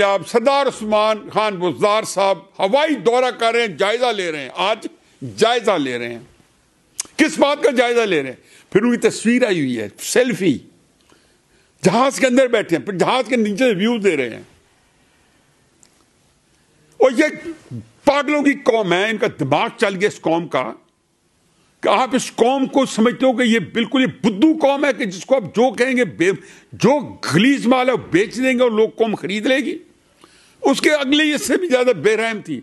आप सरदार उस्मान खान बुजदार साहब हवाई दौरा कर रहे हैं जायजा ले रहे हैं आज जायजा ले रहे हैं किस बात का जायजा ले रहे हैं फिर उनकी तस्वीर आई हुई है सेल्फी जहाज के अंदर बैठे हैं फिर जहाज के नीचे व्यू दे रहे हैं और ये पागलों की कौम है इनका दिमाग चल गया इस कौम का आप इस कौम को समझते हो कि ये बिल्कुल ये बुद्धू कौम है कि जिसको आप जो कहेंगे जो गलीज माल है बेच देंगे और लोग कौम खरीद लेगी उसके अगले इससे भी ज्यादा बेरहम थी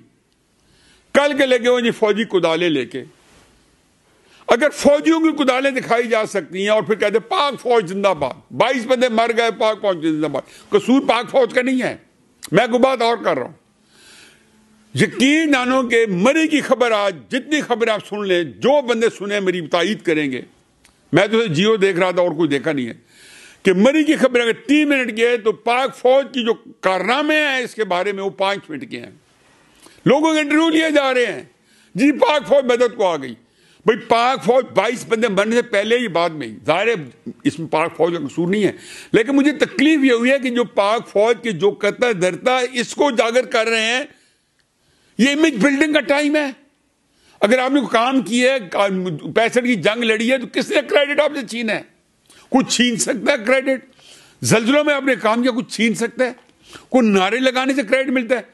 कल के लगे हुए जी फौजी कुदाले लेके अगर फौजियों की कुदालें दिखाई जा सकती हैं और फिर कहते पाक फौज जिंदाबाद बाईस बंदे मर गए पाक फौज जिंदाबाद कसूर पाक फौज का नहीं है मैं को बात और कर रहा हूं यकीन आनो के मरी की खबर आज जितनी खबरें आप सुन लें जो बंदे सुने मेरी तायद करेंगे मैं तो जियो देख रहा था और कोई देखा नहीं है कि मरी की खबर अगर तीन मिनट की है तो पाक फौज की जो कारनामे हैं इसके बारे में वो पांच मिनट के हैं लोगों के इंटरव्यू लिए जा रहे हैं जी पाक फौज मदद को आ गई भाई पाक फौज बाईस बंदे मरने से पहले ही बाद में जाहिर इसमें पाक फौज का कसूर नहीं है लेकिन मुझे तकलीफ ये हुई है कि जो पाक फौज की जो कतर धरता इसको उजागर कर रहे हैं ये इमेज बिल्डिंग का टाइम है अगर आपने काम किया है पैंसठ की जंग लड़ी है तो किसने क्रेडिट आपने छीना है कुछ छीन सकता है क्रेडिट जलजलों में आपने काम किया कुछ छीन सकता है कोई नारे लगाने से क्रेडिट मिलता है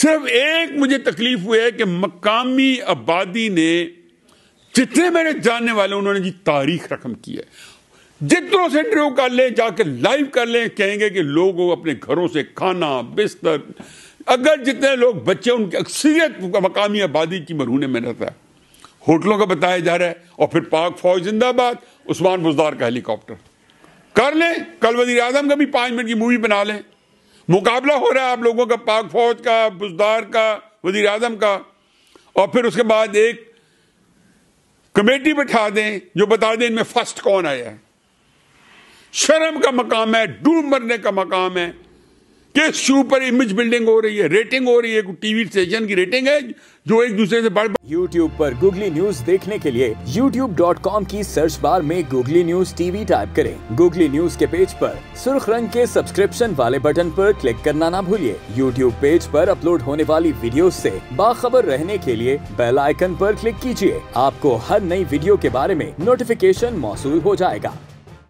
सिर्फ एक मुझे तकलीफ हुई है कि मकामी आबादी ने जितने मेरे जानने वाले उन्होंने जी तारीख रकम की है जितनों से इंटरव्यू कर लें जाके लाइव कर लें कहेंगे कि लोगों अपने घरों से खाना बिस्तर अगर जितने लोग बच्चे उनकी अक्सरियत मकामी आबादी की मरहूने में रहता है होटलों का बताया जा रहा है और फिर पाक फौज जिंदाबाद उस्मान बुजदार का हेलीकॉप्टर कर लें कल वजी अजम का भी पाँच मिनट की मूवी बना लें मुकाबला हो रहा है आप लोगों का पाक फौज का बुजदार का वजीर अजम का और फिर उसके बाद एक कमेटी बैठा दें जो बता दें इनमें फर्स्ट कौन आया है शर्म का मकाम है डूब मरने का मकाम है के सुपर इमेज बिल्डिंग हो रही है रेटिंग हो रही है टीवी स्टेशन की रेटिंग है जो एक दूसरे से बढ़ YouTube पर Google News देखने के लिए YouTube.com की सर्च बार में Google News TV टाइप करें Google News के पेज पर सुर्ख रंग के सब्सक्रिप्शन वाले बटन पर क्लिक करना ना भूलिए YouTube पेज पर अपलोड होने वाली वीडियो से बाखबर रहने के लिए बेल आइकन पर क्लिक कीजिए आपको हर नई वीडियो के बारे में नोटिफिकेशन मौसू हो जाएगा